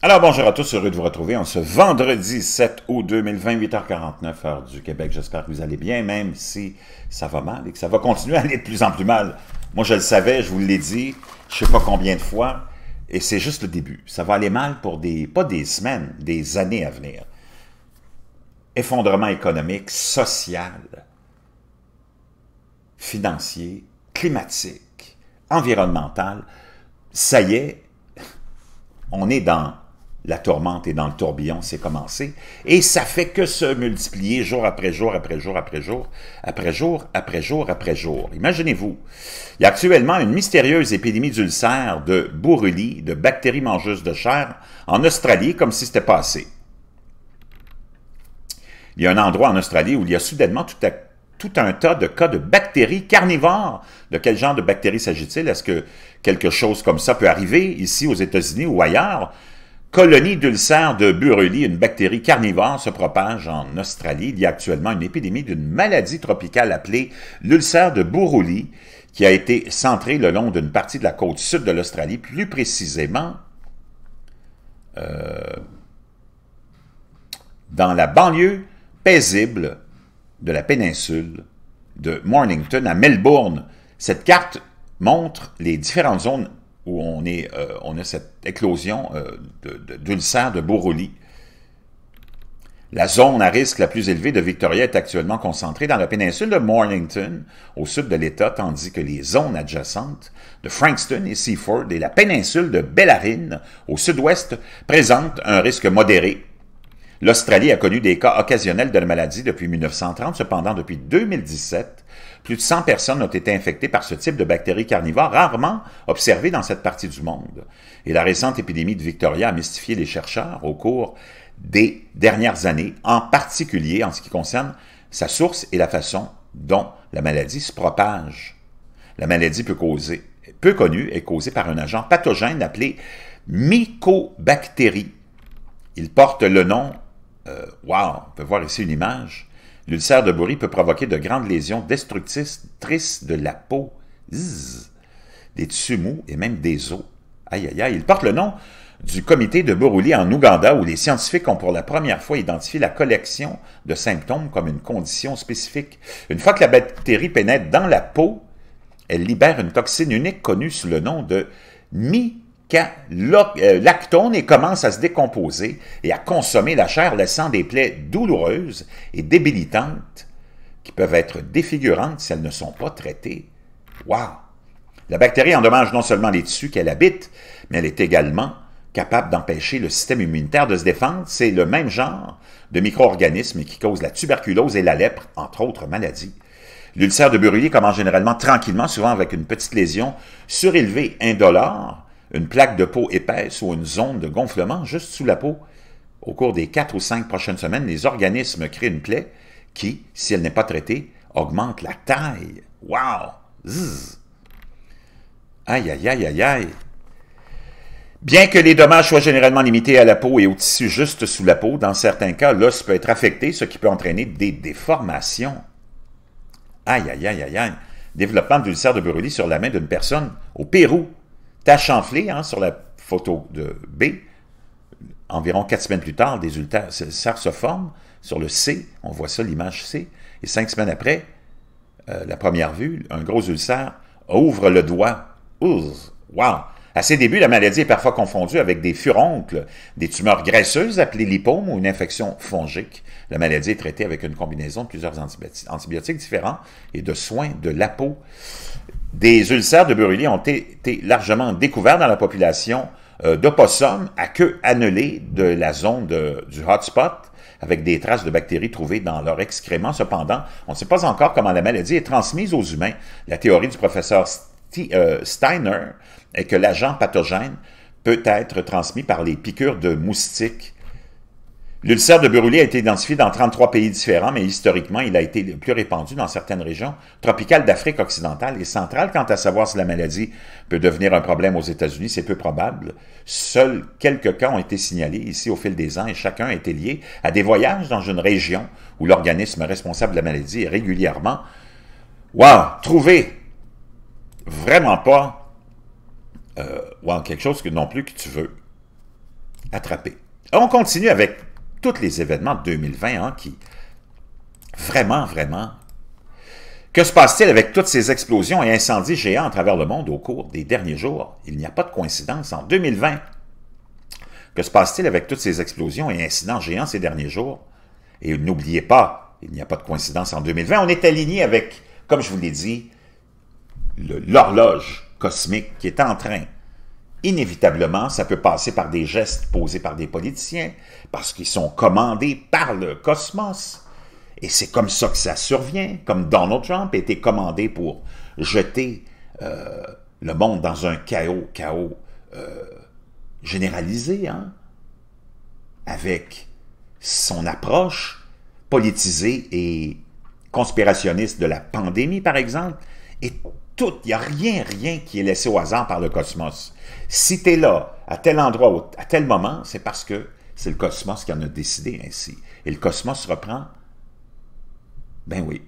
Alors bonjour à tous, heureux de vous retrouver en ce vendredi 7 août 2020, 8h49 heure du Québec. J'espère que vous allez bien, même si ça va mal et que ça va continuer à aller de plus en plus mal. Moi, je le savais, je vous l'ai dit, je sais pas combien de fois, et c'est juste le début. Ça va aller mal pour des, pas des semaines, des années à venir. Effondrement économique, social, financier, climatique, environnemental. Ça y est, on est dans la tourmente est dans le tourbillon, c'est commencé. Et ça fait que se multiplier jour après jour, après jour, après jour, après jour, après jour, après jour. Imaginez-vous, il y a actuellement une mystérieuse épidémie d'ulcère, de borulie, de bactéries mangeuses de chair en Australie, comme si c'était passé. Il y a un endroit en Australie où il y a soudainement tout tout un tas de cas de bactéries carnivores. De quel genre de bactéries s'agit-il? Est-ce que quelque chose comme ça peut arriver ici aux États-Unis ou ailleurs? colonie d'ulcères de Buruli, une bactérie carnivore, se propage en Australie. Il y a actuellement une épidémie d'une maladie tropicale appelée l'ulcère de Buruli, qui a été centrée le long d'une partie de la côte sud de l'Australie, plus précisément euh, dans la banlieue paisible de la péninsule de Mornington à Melbourne. Cette carte montre les différentes zones où on, est, euh, a cette éclosion d'ulcères euh, de, de, de La zone à risque la plus élevée de Victoria est actuellement concentrée dans la péninsule de Mornington, au sud de l'État, tandis que les zones adjacentes de Frankston et Seaford et la péninsule de Bellarine, au sud-ouest, présentent un risque modéré L'Australie a connu des cas occasionnels de la maladie depuis 1930. Cependant, depuis 2017, plus de 100 personnes ont été infectées par ce type de bactéries carnivores, rarement observées dans cette partie du monde. Et la récente épidémie de Victoria a mystifié les chercheurs au cours des dernières années, en particulier en ce qui concerne sa source et la façon dont la maladie se propage. La maladie peut causer, peu connue est causée par un agent pathogène appelé mycobactérie. Il porte le nom euh, wow, on peut voir ici une image. L'ulcère de bourri peut provoquer de grandes lésions destructrices de la peau, des tissus mous et même des os. Aïe, aïe, aïe. Il porte le nom du comité de Buruli en Ouganda où les scientifiques ont pour la première fois identifié la collection de symptômes comme une condition spécifique. Une fois que la bactérie pénètre dans la peau, elle libère une toxine unique connue sous le nom de mi quand euh, l'actone commence à se décomposer et à consommer la chair, laissant des plaies douloureuses et débilitantes qui peuvent être défigurantes si elles ne sont pas traitées. Wow! La bactérie endommage non seulement les tissus qu'elle habite, mais elle est également capable d'empêcher le système immunitaire de se défendre. C'est le même genre de micro-organismes qui cause la tuberculose et la lèpre, entre autres maladies. L'ulcère de Berulier commence généralement tranquillement, souvent avec une petite lésion surélevée indolore, une plaque de peau épaisse ou une zone de gonflement juste sous la peau. Au cours des quatre ou cinq prochaines semaines, les organismes créent une plaie qui, si elle n'est pas traitée, augmente la taille. Wow! Zzz. Aïe, aïe, aïe, aïe, aïe. Bien que les dommages soient généralement limités à la peau et au tissu juste sous la peau, dans certains cas, l'os peut être affecté, ce qui peut entraîner des déformations. Aïe, aïe, aïe, aïe, aïe. Développement de de Buruli sur la main d'une personne au Pérou. Tâche enflée hein, sur la photo de B, environ quatre semaines plus tard, des ulcères se forment sur le C, on voit ça, l'image C, et cinq semaines après, euh, la première vue, un gros ulcère ouvre le doigt. Ouf, wow! À ses débuts, la maladie est parfois confondue avec des furoncles, des tumeurs graisseuses appelées lipomes ou une infection fongique. La maladie est traitée avec une combinaison de plusieurs antibiotiques différents et de soins de la peau. Des ulcères de Buruli ont été largement découverts dans la population euh, d'opossums à queue annelée de la zone du hotspot, avec des traces de bactéries trouvées dans leurs excréments. Cependant, on ne sait pas encore comment la maladie est transmise aux humains. La théorie du professeur euh, Steiner est que l'agent pathogène peut être transmis par les piqûres de moustiques L'ulcère de Brûlé a été identifié dans 33 pays différents, mais historiquement, il a été le plus répandu dans certaines régions tropicales d'Afrique occidentale et centrale. Quant à savoir si la maladie peut devenir un problème aux États-Unis, c'est peu probable. Seuls quelques cas ont été signalés ici au fil des ans et chacun a été lié à des voyages dans une région où l'organisme responsable de la maladie est régulièrement, wow, trouvé, vraiment pas, euh, wow, quelque chose que non plus que tu veux attraper. On continue avec tous les événements de 2020 hein, qui... Vraiment, vraiment... Que se passe-t-il avec toutes ces explosions et incendies géants à travers le monde au cours des derniers jours? Il n'y a pas de coïncidence. En 2020, que se passe-t-il avec toutes ces explosions et incidents géants ces derniers jours? Et n'oubliez pas, il n'y a pas de coïncidence en 2020. On est aligné avec, comme je vous l'ai dit, l'horloge cosmique qui est en train Inévitablement, ça peut passer par des gestes posés par des politiciens, parce qu'ils sont commandés par le cosmos. Et c'est comme ça que ça survient, comme Donald Trump a été commandé pour jeter euh, le monde dans un chaos, chaos euh, généralisé, hein, avec son approche politisée et conspirationniste de la pandémie, par exemple, et tout, il n'y a rien, rien qui est laissé au hasard par le cosmos. Si tu es là, à tel endroit, à tel moment, c'est parce que c'est le cosmos qui en a décidé ainsi. Et le cosmos reprend, ben oui,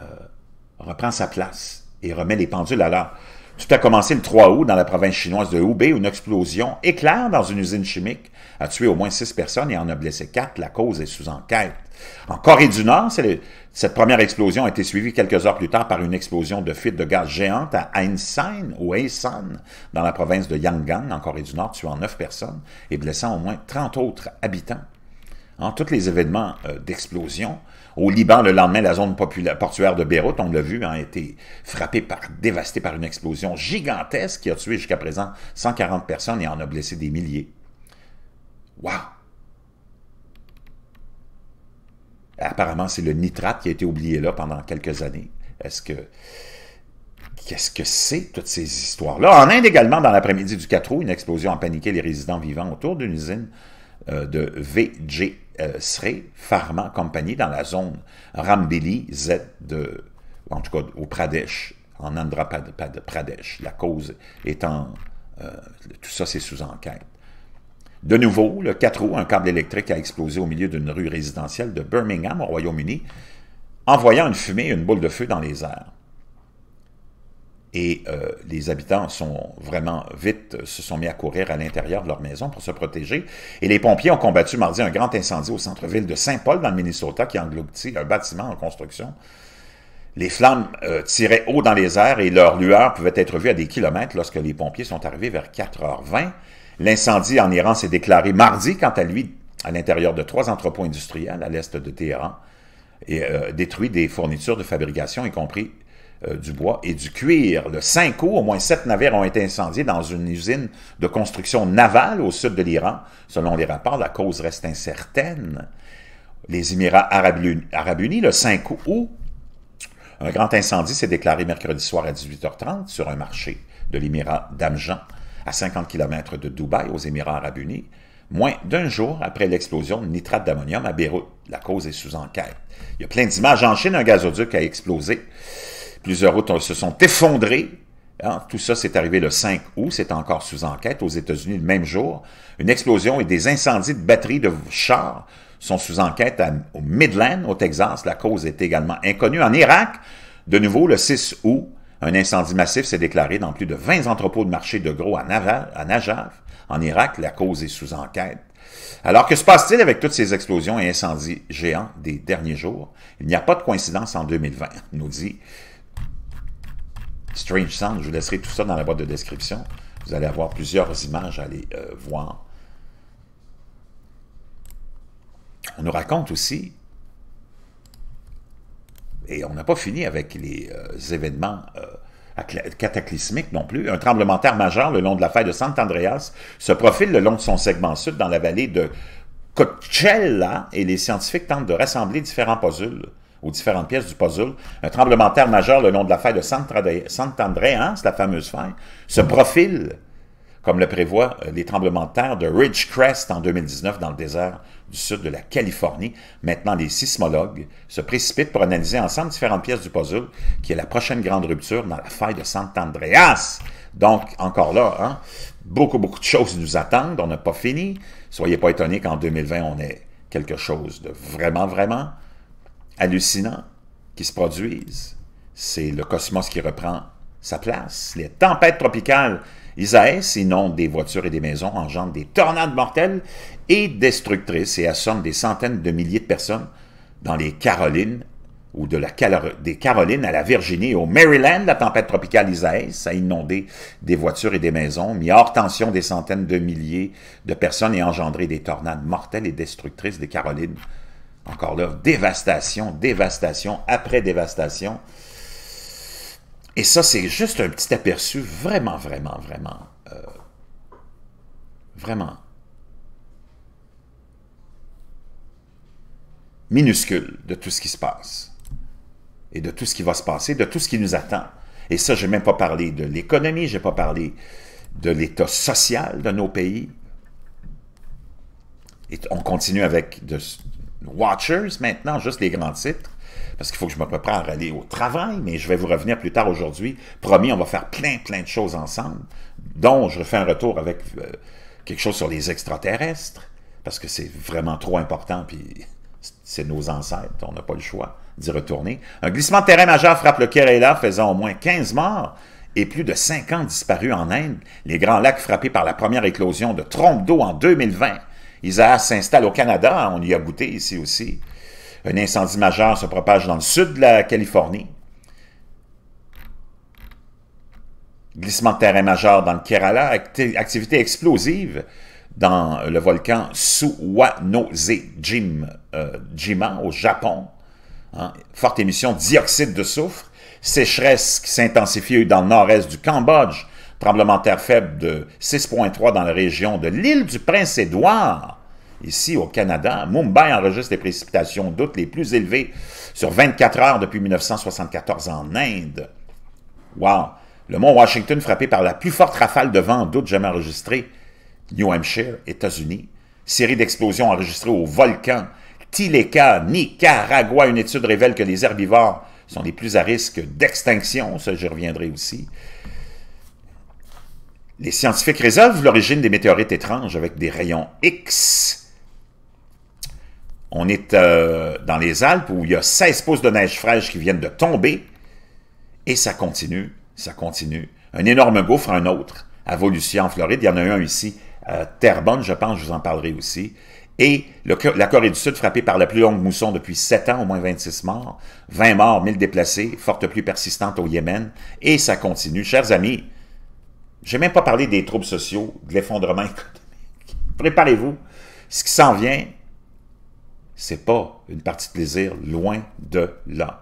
euh, reprend sa place et remet les pendules à l'heure. Tout a commencé le 3 août dans la province chinoise de Hubei une explosion éclaire dans une usine chimique a tué au moins six personnes et en a blessé quatre. La cause est sous enquête. En Corée du Nord, cette première explosion a été suivie quelques heures plus tard par une explosion de fuite de gaz géante à Ainsan, ou Aisan, dans la province de Yanggang, en Corée du Nord, tuant neuf personnes et blessant au moins 30 autres habitants. Hein, tous les événements euh, d'explosion. Au Liban, le lendemain, la zone portuaire de Beyrouth, on l'a vu, a été frappée, par, dévastée par une explosion gigantesque qui a tué jusqu'à présent 140 personnes et en a blessé des milliers. Wow! Apparemment, c'est le nitrate qui a été oublié là pendant quelques années. Est-ce que... Qu'est-ce que c'est, toutes ces histoires-là? En Inde également, dans l'après-midi du 4 août, une explosion a paniqué les résidents vivants autour d'une usine euh, de VG euh, serait Pharma Company dans la zone Ramdeli Z de, en tout cas au Pradesh, en Andhra Pradesh. La cause étant, euh, tout ça c'est sous enquête. De nouveau, le 4 août, un câble électrique a explosé au milieu d'une rue résidentielle de Birmingham, au Royaume-Uni, envoyant une fumée et une boule de feu dans les airs. Et euh, les habitants sont vraiment vite, se sont mis à courir à l'intérieur de leur maison pour se protéger. Et les pompiers ont combattu mardi un grand incendie au centre-ville de Saint-Paul, dans le Minnesota, qui engloutit un bâtiment en construction. Les flammes euh, tiraient haut dans les airs et leur lueur pouvait être vue à des kilomètres lorsque les pompiers sont arrivés vers 4h20. L'incendie en Iran s'est déclaré mardi, quant à lui, à l'intérieur de trois entrepôts industriels à l'est de Téhéran et euh, détruit des fournitures de fabrication, y compris euh, du bois et du cuir. Le 5 août, au moins sept navires ont été incendiés dans une usine de construction navale au sud de l'Iran. Selon les rapports, la cause reste incertaine. Les Émirats arabes unis, le 5 août, un grand incendie s'est déclaré mercredi soir à 18h30 sur un marché de l'Émirat d'Amjan, à 50 km de Dubaï, aux Émirats arabes unis, moins d'un jour après l'explosion de nitrate d'ammonium à Beyrouth. La cause est sous enquête. Il y a plein d'images en Chine, un gazoduc a explosé. Plusieurs routes se sont effondrées. Hein. Tout ça, c'est arrivé le 5 août. C'est encore sous enquête aux États-Unis le même jour. Une explosion et des incendies de batteries de chars sont sous enquête au Midland, au Texas. La cause est également inconnue. En Irak, de nouveau, le 6 août, un incendie massif s'est déclaré dans plus de 20 entrepôts de marché de gros à, Naval, à Najaf, en Irak. La cause est sous enquête. Alors, que se passe-t-il avec toutes ces explosions et incendies géants des derniers jours? Il n'y a pas de coïncidence en 2020, nous dit Strange Sound. Je vous laisserai tout ça dans la boîte de description. Vous allez avoir plusieurs images à aller euh, voir. On nous raconte aussi, et on n'a pas fini avec les euh, événements euh, cataclysmiques non plus, un tremblement de terre majeur le long de la faille de Sant'Andreas se profile le long de son segment sud dans la vallée de Coachella et les scientifiques tentent de rassembler différents puzzles aux différentes pièces du puzzle. Un tremblement de terre majeur le long de la faille de Sant Andreas, hein, la fameuse faille, se profile, comme le prévoient euh, les tremblements de terre de Ridgecrest en 2019 dans le désert du sud de la Californie. Maintenant, les sismologues se précipitent pour analyser ensemble différentes pièces du puzzle, qui est la prochaine grande rupture dans la faille de Andreas. Donc, encore là, hein, beaucoup, beaucoup de choses nous attendent. On n'a pas fini. Soyez pas étonnés qu'en 2020, on ait quelque chose de vraiment, vraiment hallucinants qui se produisent, c'est le cosmos qui reprend sa place. Les tempêtes tropicales Isaïs inondent des voitures et des maisons, engendre des tornades mortelles et destructrices et assomment des centaines de milliers de personnes dans les Carolines ou de la des Carolines à la Virginie, au Maryland, la tempête tropicale Isaïs a inondé des voitures et des maisons, mis hors tension des centaines de milliers de personnes et engendré des tornades mortelles et destructrices des Carolines encore là, dévastation, dévastation, après dévastation. Et ça, c'est juste un petit aperçu vraiment, vraiment, vraiment, euh, vraiment minuscule de tout ce qui se passe et de tout ce qui va se passer, de tout ce qui nous attend. Et ça, je n'ai même pas parlé de l'économie, je n'ai pas parlé de l'état social de nos pays. Et on continue avec de, Watchers maintenant, juste les grands titres, parce qu'il faut que je me prépare à aller au travail, mais je vais vous revenir plus tard aujourd'hui. Promis, on va faire plein, plein de choses ensemble, dont je fais un retour avec euh, quelque chose sur les extraterrestres, parce que c'est vraiment trop important, puis c'est nos ancêtres, on n'a pas le choix d'y retourner. Un glissement de terrain majeur frappe le Kerala, faisant au moins 15 morts et plus de 50 disparus en Inde. Les grands lacs frappés par la première éclosion de trompes d'eau en 2020 Isaac s'installe au Canada, on y a goûté ici aussi. Un incendie majeur se propage dans le sud de la Californie. Glissement de terrain majeur dans le Kerala, activité explosive dans le volcan suwanose Jim euh, au Japon. Hein, forte émission de dioxyde de soufre, sécheresse qui s'intensifie dans le nord-est du Cambodge tremblement de terre faible de 6,3 dans la région de l'île du Prince-Édouard. Ici, au Canada, Mumbai enregistre les précipitations d'août les plus élevées sur 24 heures depuis 1974 en Inde. Wow! Le mont Washington frappé par la plus forte rafale de vent d'août jamais enregistrée. New Hampshire, États-Unis. Série d'explosions enregistrées au volcan Tileka, Nicaragua. Une étude révèle que les herbivores sont les plus à risque d'extinction. Ça, j'y reviendrai aussi. Les scientifiques résolvent l'origine des météorites étranges avec des rayons X. On est euh, dans les Alpes où il y a 16 pouces de neige fraîche qui viennent de tomber. Et ça continue, ça continue. Un énorme gouffre, un autre, à Volusia en Floride. Il y en a un ici, Terrebonne, je pense, je vous en parlerai aussi. Et la Corée du Sud, frappée par la plus longue mousson depuis 7 ans, au moins 26 morts, 20 morts, 1000 déplacés, forte pluie persistante au Yémen. Et ça continue. Chers amis, n'ai même pas parlé des troubles sociaux, de l'effondrement économique. Préparez-vous. Ce qui s'en vient, c'est pas une partie de plaisir, loin de là.